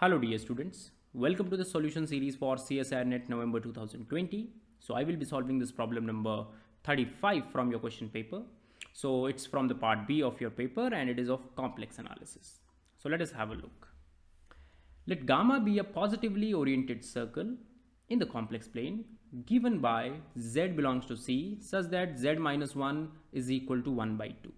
Hello dear students, welcome to the solution series for CSIRNet November 2020. So I will be solving this problem number 35 from your question paper. So it's from the part B of your paper and it is of complex analysis. So let us have a look. Let gamma be a positively oriented circle in the complex plane given by z belongs to C such that z minus 1 is equal to 1 by 2.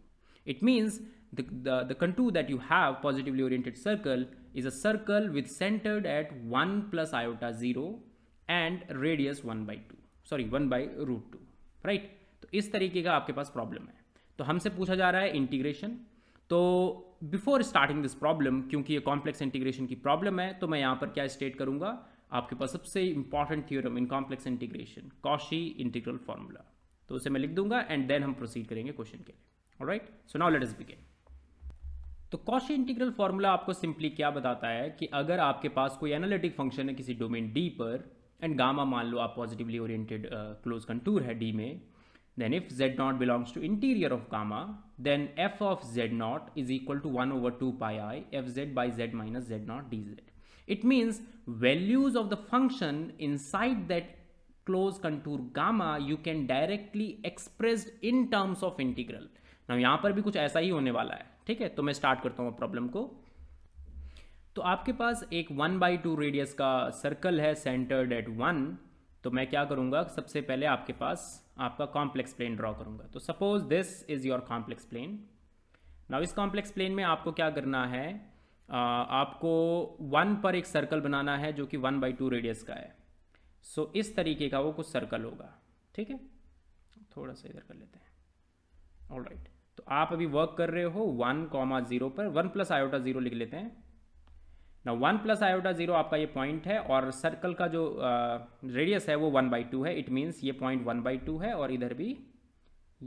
It means the, the, the contour that you have, positively oriented circle, is a circle with centered at 1 plus iota 0 and radius one by two sorry one by root two right तो इस तरीके का आपके पास problem है तो हमसे पूछा जा रहा है इंटीग्रेशन तो बिफोर स्टार्टिंग दिस प्रॉब्लम क्योंकि ये कॉम्प्लेक्स इंटीग्रेशन की प्रॉब्लम है तो मैं यहाँ पर क्या स्टेट करूँगा आपके पास सबसे important theorem in complex integration Cauchy integral formula तो उसे मैं लिख दूंगा एंड देन हम प्रोसीड करेंगे क्वेश्चन के लिए right so now let us begin तो कौशी इंटीग्रल फॉर्मूला आपको सिंपली क्या बताता है कि अगर आपके पास कोई एनालिटिक फंक्शन है किसी डोमेन डी पर एंड गामा मान लो आप पॉजिटिवली ओरिएंटेड क्लोज कंटूर है डी में then if z naught belongs to interior of gamma then f of z naught is equal to one over two pi i f z by z minus z naught d z it means values of the function inside that close contour gamma you can directly express in terms of integral ना यहाँ पर भी कुछ ऐसा ही होने वाला है ठीक है तो मैं स्टार्ट करता हूँ प्रॉब्लम को तो आपके पास एक वन बाई टू रेडियस का सर्कल है सेंटर्ड एट वन तो मैं क्या करूँगा सबसे पहले आपके पास आपका कॉम्प्लेक्स प्लेन ड्रॉ करूँगा तो suppose this is your complex plane now इस कॉम्प्लेक्स प्लेन में आपको क्या करना है आपको वन पर एक सर्कल बनाना है जो कि वन बाई टू रेडियस का है सो so, इस तरीके का वो कुछ सर्कल होगा ठीक है थोड़ा सा इधर कर लेते हैं ऑल राइट right. तो आप अभी वर्क कर रहे हो वन कॉमा जीरो पर वन प्लस आयोटा जीरो लिख लेते हैं ना वन प्लस आयोटा जीरो आपका ये पॉइंट है और सर्कल का जो रेडियस है वो वन बाई टू है इट मीन्स ये पॉइंट वन बाई टू है और इधर भी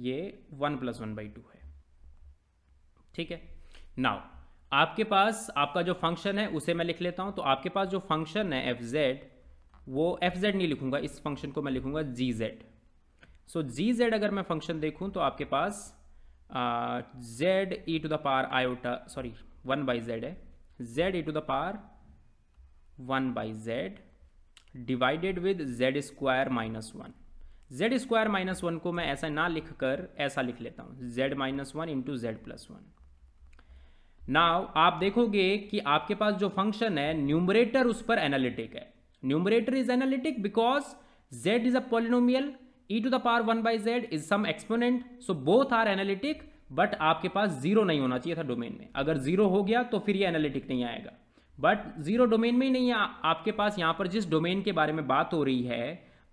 ये one plus one by two है ठीक है नाउ आपके पास आपका जो फंक्शन है उसे मैं लिख लेता हूं तो आपके पास जो फंक्शन है एफ जेड वो एफ जेड नहीं लिखूंगा इस फंक्शन को मैं लिखूंगा जी जेड सो जी जेड अगर मैं फंक्शन देखूँ तो आपके पास z e to the power iota sorry one by z है z e to the power one by z divided with z square minus one z square minus one को मैं ऐसा ना लिख कर ऐसा लिख लेता हूँ z minus one into z plus one now आप देखोगे कि आपके पास जो फंक्शन है न्यूमरेटर उस पर एनालिटिक है numerator is analytic because z is a polynomial e to the power 1 by z is some exponent so both are analytic but आपके पास जीरो नहीं होना चाहिए था डोमेन में अगर जीरो हो गया तो फिर ये एनालिटिक नहीं आएगा बट जीरो डोमेन में ही नहीं आपके पास यहाँ पर जिस डोमेन के बारे में बात हो रही है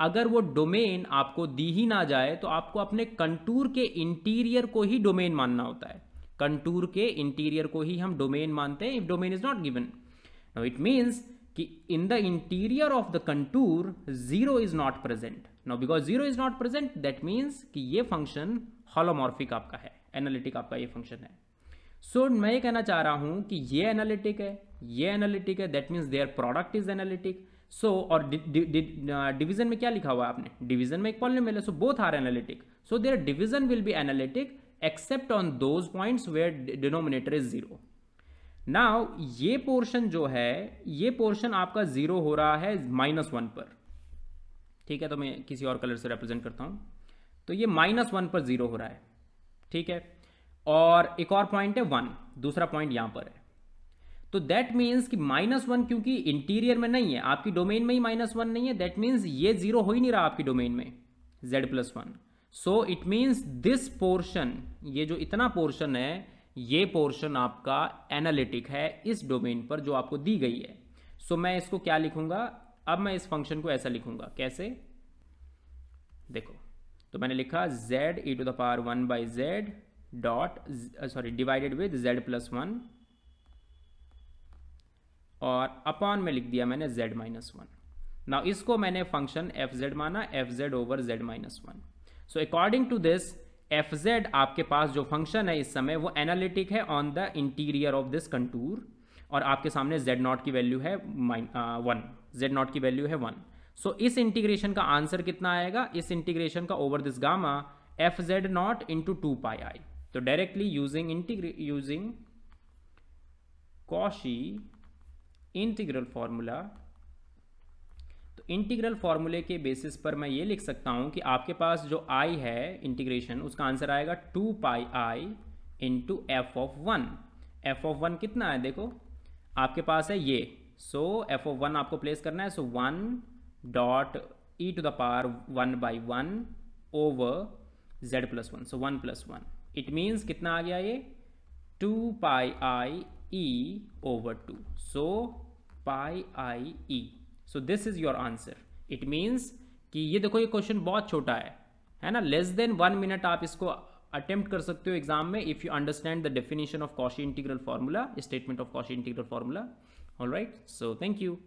अगर वो डोमेन आपको दी ही ना जाए तो आपको अपने कंटूर के इंटीरियर को ही डोमेन मानना होता है कंटूर के इंटीरियर को ही हम डोमेन मानते हैं if domain is not given it means कि in the interior of the contour zero is not present no because zero is not present that means कि ये फंक्शन हॉलोमॉर्फिक आपका है एनालिटिक आपका ये फंक्शन है सो so, मैं ये कहना चाह रहा हूँ कि ये एनालिटिक है ये एनालिटिक है that means their product is analytic so और डिवीजन uh, में क्या लिखा हुआ है आपने डिवीजन में एक पॉलिम मिले so both are analytic so their division will be analytic except on those points where denominator is zero now ये पोर्शन जो है ये पोर्शन आपका जीरो हो रहा है माइनस वन पर ठीक है तो मैं किसी और कलर से रिप्रेजेंट करता हूँ तो ये माइनस वन पर ज़ीरो हो रहा है ठीक है और एक और पॉइंट है वन दूसरा पॉइंट यहाँ पर है तो दैट मीन्स कि माइनस वन क्योंकि इंटीरियर में नहीं है आपकी डोमेन में ही माइनस वन नहीं है दैट मीन्स ये जीरो हो ही नहीं रहा आपकी डोमेन में z plus one so it means this portion ये जो इतना पोर्शन है ये पोर्शन आपका एनालिटिक है इस डोमेन पर जो आपको दी गई है सो so, मैं इसको क्या लिखूंगा अब मैं इस फंक्शन को ऐसा लिखूंगा कैसे देखो तो मैंने लिखा z e to the power one by z dot sorry divided with z plus one और अपॉन में लिख दिया मैंने z माइनस वन ना इसको मैंने फंक्शन एफ जेड माना f z over z minus one so according to this f z आपके पास जो फंक्शन है इस समय वो एनालिटिक है on the interior of this contour और आपके सामने जेड नॉट की वैल्यू है माइन वन जेड नॉट की वैल्यू है वन सो so, इस इंटीग्रेशन का आंसर कितना आएगा इस इंटीग्रेशन का over this gamma f z naught into two pi i तो directly using integral using Cauchy integral formula तो इंटीग्रल फॉर्मूले के बेसिस पर मैं ये लिख सकता हूं कि आपके पास जो आई है इंटीग्रेशन उसका आंसर आएगा two pi i into f of one f of one कितना है देखो आपके पास है ये सो एफ ओ वन आपको प्लेस करना है so one dot e to the power one by one over z plus one so one plus one it means कितना आ गया ये two pi i e over two so pi i e so this is your answer it means कि ये देखो ये question बहुत छोटा है है ना लेस देन वन मिनट आप इसको अटेम्प्ट कर सकते हो एग्जाम में if you understand the definition of Cauchy integral formula statement of Cauchy integral formula all right so thank you